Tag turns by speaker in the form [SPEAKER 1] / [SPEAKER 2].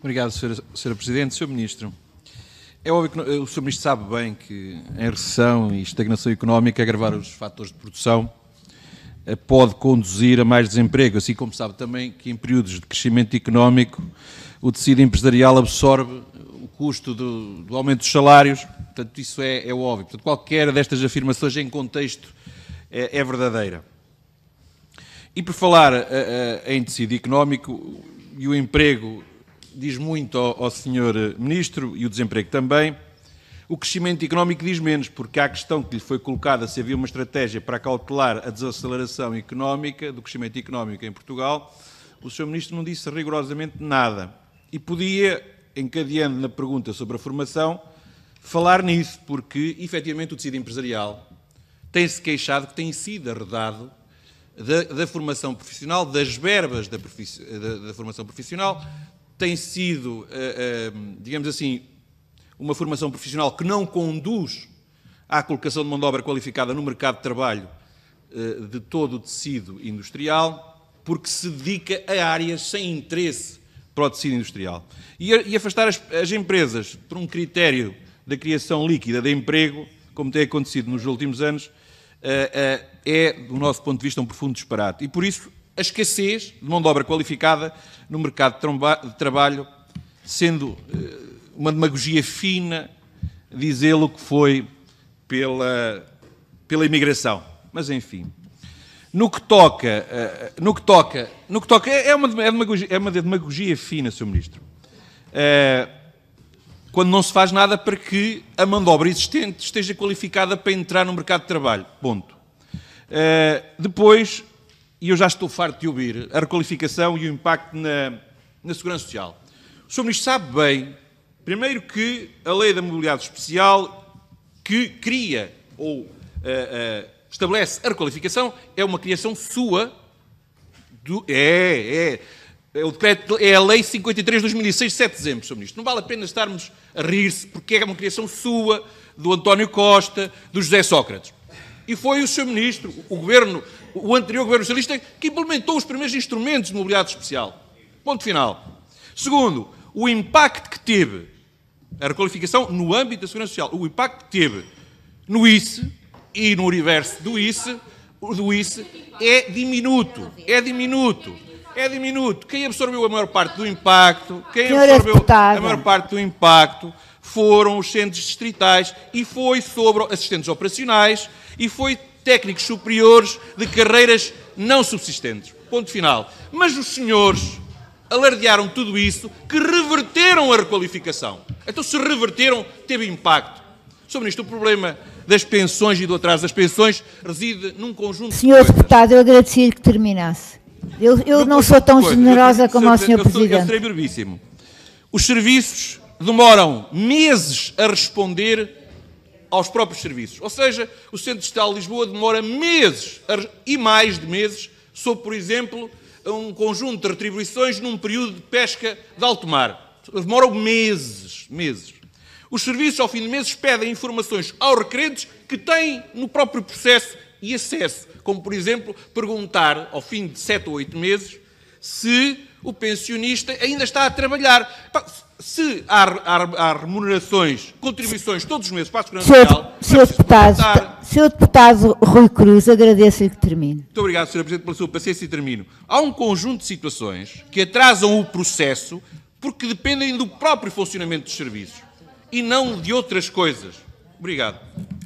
[SPEAKER 1] Obrigado, Sra. Presidente. Sr. Ministro, é óbvio que eh, o Sr. Ministro sabe bem que em recessão e estagnação económica, agravar os fatores de produção eh, pode conduzir a mais desemprego, assim como sabe também que em períodos de crescimento económico o tecido empresarial absorve o custo do, do aumento dos salários, portanto isso é, é óbvio. Portanto, qualquer destas afirmações em contexto é, é verdadeira. E por falar a, eh, a, em tecido económico e o emprego diz muito ao, ao senhor eh, Ministro e o desemprego também. O crescimento económico diz menos, porque há a questão que lhe foi colocada se havia uma estratégia para cautelar a desaceleração económica, do crescimento económico em Portugal. O Sr. Ministro não disse rigorosamente nada. E podia, encadeando na pergunta sobre a formação, falar nisso, porque efetivamente o tecido empresarial tem-se queixado que tem sido arredado da, da formação profissional, das verbas da, da, da formação profissional, tem sido, eh, eh, digamos assim, uma formação profissional que não conduz à colocação de mão de obra qualificada no mercado de trabalho eh, de todo o tecido industrial, porque se dedica a áreas sem interesse para o tecido industrial. E afastar as, empresas por um critério da criação líquida de emprego, como tem acontecido nos últimos anos, é, do nosso ponto de vista, um profundo disparate. E por isso a escassez de mão de obra qualificada no mercado de trabalho, sendo eh, uma demagogia fina dizê-lo que foi pela, pela imigração. Mas, enfim. No que toca, eh, no que toca, no que toca, é, é uma, é demagogia, é uma demagogia fina, Sr. Ministro. É, quando não se faz nada para que a mão de obra existente esteja qualificada para entrar no mercado de trabalho. Ponto. É, depois, e eu já estou farto de ouvir, a requalificação e o impacto na, na segurança social. O Sr. Ministro sabe bem, primeiro, que a lei da mobilidade especial que cria ou uh, uh, estabelece a requalificação é uma criação sua. Do, é, é. É, o decreto, é a Lei 53 de 2006, 7 de dezembro, Sr. Ministro. Não vale a pena estarmos a rir-se, porque é uma criação sua, do António Costa, do José Sócrates. E foi o seu ministro, o governo, o anterior governo socialista, que implementou os primeiros instrumentos de mobilidade especial. Ponto final. Segundo, o impacto que teve a requalificação no âmbito da segurança social, o impacto que teve no ICE e no universo do ICE, do ICE é diminuto, é diminuto, é diminuto. Quem absorveu a maior parte do impacto, quem absorveu a maior parte do impacto foram os centros distritais e foi sobre assistentes operacionais e foi técnicos superiores de carreiras não subsistentes. Ponto final. Mas os senhores alardearam tudo isso, que reverteram a requalificação. Então, se reverteram, teve impacto. Sobre isto, o problema das pensões e do atraso das pensões reside num conjunto Senhor de deputado, eu agradecia que terminasse. Eu, eu não sou tão coisa. generosa eu, como o senhor presidente. Sou, eu serei brevíssimo. Os serviços demoram meses a responder aos próprios serviços. Ou seja, o Centro Digital de Lisboa demora meses e mais de meses sob, por exemplo, um conjunto de retribuições num período de pesca de alto mar. Demoram meses, meses. Os serviços, ao fim de meses, pedem informações aos requerentes que têm no próprio processo e acesso, como, por exemplo, perguntar, ao fim de sete ou oito meses, se o pensionista ainda está a trabalhar. Se há, há, há remunerações, contribuições todos os meses para a Segurança Social... Senhor Deputado, Senhor deputado Rui Cruz, agradeço-lhe que termine. Muito obrigado, Sr. Presidente, pela sua paciência e termino. Há um conjunto de situações que atrasam o processo porque dependem do próprio funcionamento dos serviços e não de outras coisas. Obrigado.